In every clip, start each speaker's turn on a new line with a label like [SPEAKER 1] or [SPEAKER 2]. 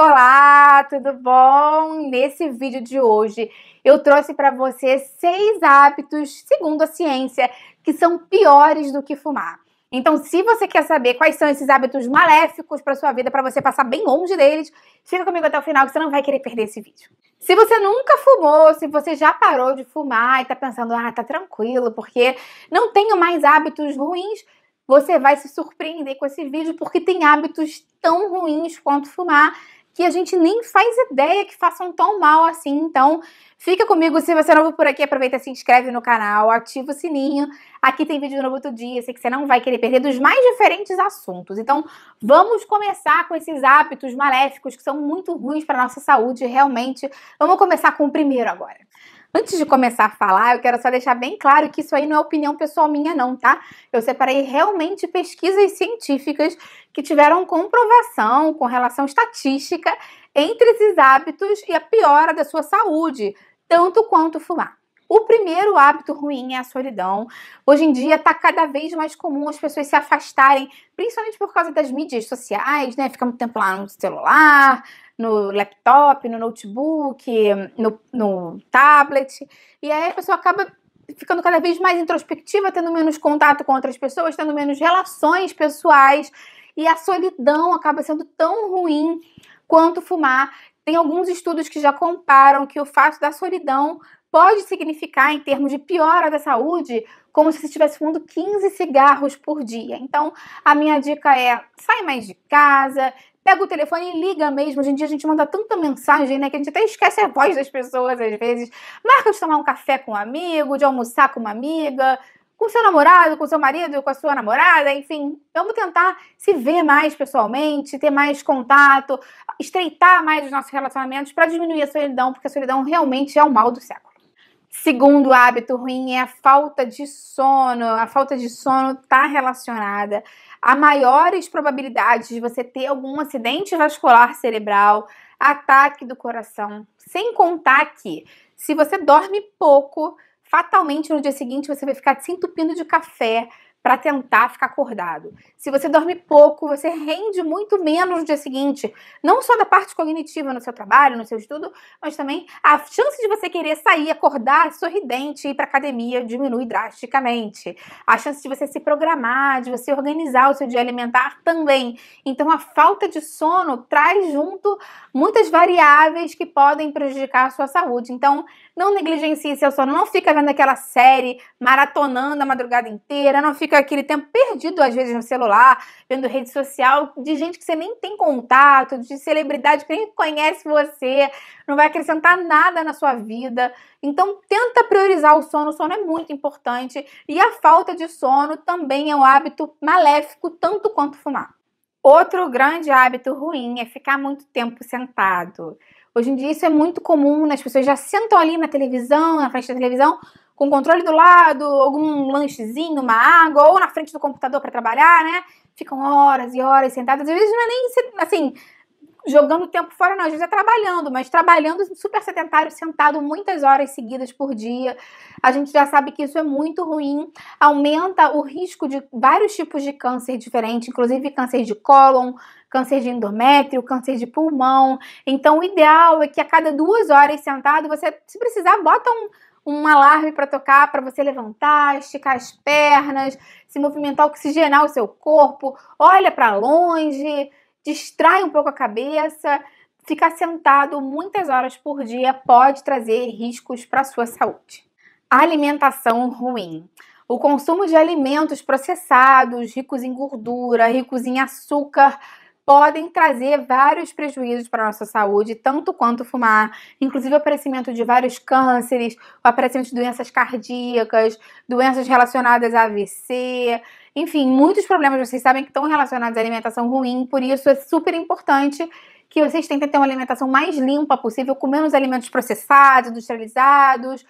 [SPEAKER 1] Olá, tudo bom? Nesse vídeo de hoje eu trouxe para você seis hábitos, segundo a ciência, que são piores do que fumar. Então, se você quer saber quais são esses hábitos maléficos para sua vida, para você passar bem longe deles, fica comigo até o final que você não vai querer perder esse vídeo. Se você nunca fumou, se você já parou de fumar e tá pensando, ah, tá tranquilo, porque não tenho mais hábitos ruins, você vai se surpreender com esse vídeo porque tem hábitos tão ruins quanto fumar que a gente nem faz ideia que façam tão mal assim. Então, fica comigo. Se você é novo por aqui, aproveita, se inscreve no canal, ativa o sininho. Aqui tem vídeo novo todo dia. Sei que você não vai querer perder dos mais diferentes assuntos. Então, vamos começar com esses hábitos maléficos que são muito ruins para nossa saúde, realmente. Vamos começar com o primeiro agora. Antes de começar a falar, eu quero só deixar bem claro que isso aí não é opinião pessoal minha, não, tá? Eu separei realmente pesquisas científicas que tiveram comprovação com relação estatística entre esses hábitos e a piora da sua saúde, tanto quanto fumar. O primeiro hábito ruim é a solidão. Hoje em dia está cada vez mais comum as pessoas se afastarem, principalmente por causa das mídias sociais, né? Ficar muito tempo lá no celular, no laptop, no notebook, no, no tablet. E aí a pessoa acaba ficando cada vez mais introspectiva, tendo menos contato com outras pessoas, tendo menos relações pessoais. E a solidão acaba sendo tão ruim quanto fumar. Tem alguns estudos que já comparam que o fato da solidão pode significar, em termos de piora da saúde, como se você estivesse fumando 15 cigarros por dia. Então, a minha dica é: sai mais de casa, pega o telefone e liga mesmo. Hoje em dia a gente manda tanta mensagem, né, que a gente até esquece a voz das pessoas às vezes. Marca de tomar um café com um amigo, de almoçar com uma amiga, com seu namorado, com seu marido, com a sua namorada, enfim. Vamos tentar se ver mais pessoalmente, ter mais contato, estreitar mais os nossos relacionamentos para diminuir a solidão, porque a solidão realmente é o mal do século. Segundo hábito ruim é a falta de sono. A falta de sono está relacionada há maiores probabilidades de você ter algum acidente vascular cerebral, ataque do coração. Sem contar que, se você dorme pouco, fatalmente no dia seguinte você vai ficar se entupindo de café, para tentar ficar acordado. Se você dorme pouco, você rende muito menos no dia seguinte, não só da parte cognitiva no seu trabalho, no seu estudo, mas também a chance de você querer sair, acordar sorridente e ir para academia diminui drasticamente. A chance de você se programar, de você organizar o seu dia alimentar também. Então a falta de sono traz junto muitas variáveis que podem prejudicar a sua saúde. Então não negligencie seu sono, não fica vendo aquela série maratonando a madrugada inteira, não fica fica aquele tempo perdido, às vezes, no celular, vendo rede social, de gente que você nem tem contato, de celebridade que nem conhece você, não vai acrescentar nada na sua vida. Então, tenta priorizar o sono, o sono é muito importante. E a falta de sono também é um hábito maléfico, tanto quanto fumar. Outro grande hábito ruim é ficar muito tempo sentado. Hoje em dia isso é muito comum, né? as pessoas já sentam ali na televisão, na frente da televisão, com o controle do lado, algum lanchezinho, uma água, ou na frente do computador para trabalhar, né? Ficam horas e horas sentadas. Às vezes não é nem assim, jogando o tempo fora, não, às vezes é trabalhando, mas trabalhando super sedentário, sentado muitas horas seguidas por dia. A gente já sabe que isso é muito ruim, aumenta o risco de vários tipos de câncer diferentes, inclusive câncer de cólon, câncer de endométrio, câncer de pulmão. Então, o ideal é que a cada duas horas sentado, você, se precisar, bota um um alarme para tocar, para você levantar, esticar as pernas, se movimentar, oxigenar o seu corpo, olha para longe, distrai um pouco a cabeça. Ficar sentado muitas horas por dia pode trazer riscos para a sua saúde. Alimentação ruim. O consumo de alimentos processados, ricos em gordura, ricos em açúcar, podem trazer vários prejuízos para a nossa saúde, tanto quanto fumar, inclusive o aparecimento de vários cânceres, o aparecimento de doenças cardíacas, doenças relacionadas a AVC, enfim, muitos problemas vocês sabem que estão relacionados à alimentação ruim, por isso é super importante que vocês tentem ter uma alimentação mais limpa possível, com menos alimentos processados, industrializados,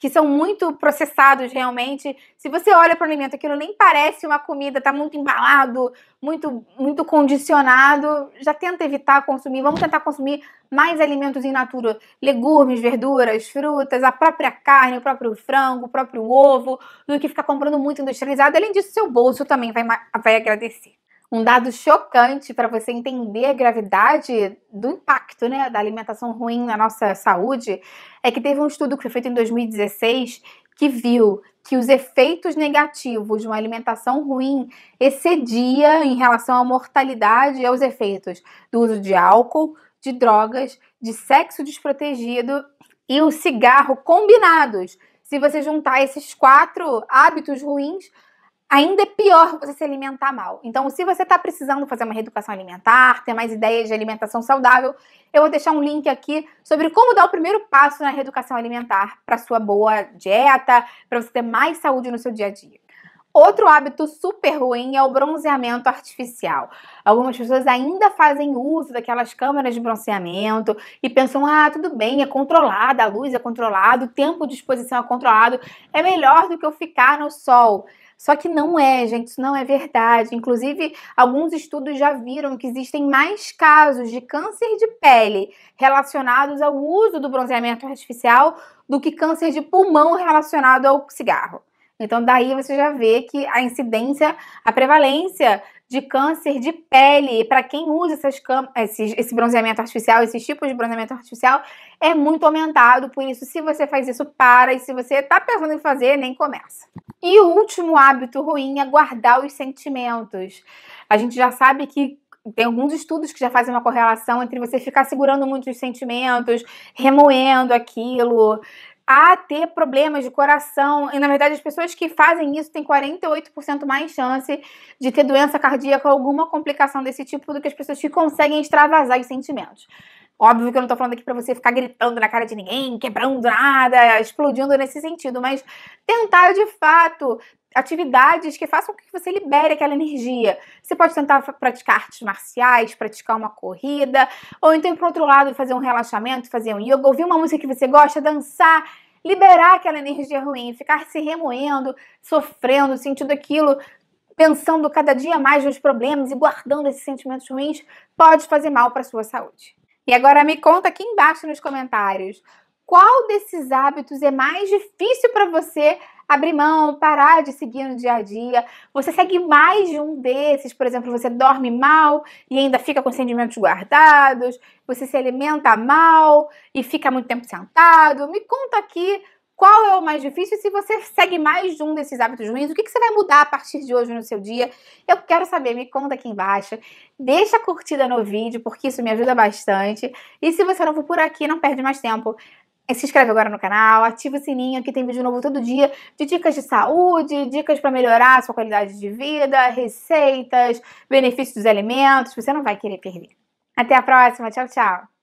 [SPEAKER 1] que são muito processados realmente. Se você olha para o alimento, aquilo nem parece uma comida, está muito embalado, muito, muito condicionado. Já tenta evitar consumir. Vamos tentar consumir mais alimentos in natura: legumes, verduras, frutas, a própria carne, o próprio frango, o próprio ovo, do que ficar comprando muito industrializado. Além disso, seu bolso também vai, vai agradecer um dado chocante para você entender a gravidade do impacto né, da alimentação ruim na nossa saúde é que teve um estudo que foi feito em 2016 que viu que os efeitos negativos de uma alimentação ruim excedia em relação à mortalidade e aos efeitos do uso de álcool, de drogas, de sexo desprotegido e o cigarro combinados. Se você juntar esses quatro hábitos ruins, ainda é pior você se alimentar mal. Então, se você está precisando fazer uma reeducação alimentar, ter mais ideias de alimentação saudável, eu vou deixar um link aqui sobre como dar o primeiro passo na reeducação alimentar para sua boa dieta, para você ter mais saúde no seu dia a dia. Outro hábito super ruim é o bronzeamento artificial. Algumas pessoas ainda fazem uso daquelas câmeras de bronzeamento e pensam: ah, tudo bem, é controlada, a luz é controlada, o tempo de exposição é controlado, é melhor do que eu ficar no sol. Só que não é, gente, isso não é verdade. Inclusive, alguns estudos já viram que existem mais casos de câncer de pele relacionados ao uso do bronzeamento artificial do que câncer de pulmão relacionado ao cigarro. Então, daí você já vê que a incidência, a prevalência de câncer de pele, para quem usa essas esses, esse bronzeamento artificial, esses tipos de bronzeamento artificial, é muito aumentado. Por isso, se você faz isso, para. E se você está pensando em fazer, nem começa. E o último hábito ruim é guardar os sentimentos. A gente já sabe que tem alguns estudos que já fazem uma correlação entre você ficar segurando muitos sentimentos, remoendo aquilo, a ter problemas de coração. E na verdade, as pessoas que fazem isso têm 48% mais chance de ter doença cardíaca ou alguma complicação desse tipo do que as pessoas que conseguem extravasar os sentimentos. Óbvio que eu não tô falando aqui pra você ficar gritando na cara de ninguém, quebrando nada, explodindo nesse sentido, mas tentar de fato atividades que façam com que você libere aquela energia. Você pode tentar praticar artes marciais, praticar uma corrida, ou então, por outro lado, fazer um relaxamento, fazer um yoga, ouvir uma música que você gosta, dançar, liberar aquela energia ruim, ficar se remoendo, sofrendo, sentindo aquilo, pensando cada dia mais nos problemas e guardando esses sentimentos ruins, pode fazer mal para a sua saúde. E agora me conta aqui embaixo nos comentários, qual desses hábitos é mais difícil para você abrir mão, parar de seguir no dia a dia. Você segue mais de um desses, por exemplo, você dorme mal e ainda fica com sentimentos guardados, você se alimenta mal e fica muito tempo sentado. Me conta aqui qual é o mais difícil? Se você segue mais de um desses hábitos ruins, o que, que, você vai mudar a partir de hoje no seu dia? Eu quero saber, me conta aqui embaixo. Deixa a curtida no vídeo, porque isso me ajuda bastante. E se você é não for por aqui, não perde mais tempo. É, se inscreve agora no canal, ativa o sininho que tem vídeo novo todo dia de dicas de saúde, dicas para melhorar a sua qualidade de vida, receitas, benefícios dos alimentos. Você não vai querer perder. Até a próxima. Tchau, tchau.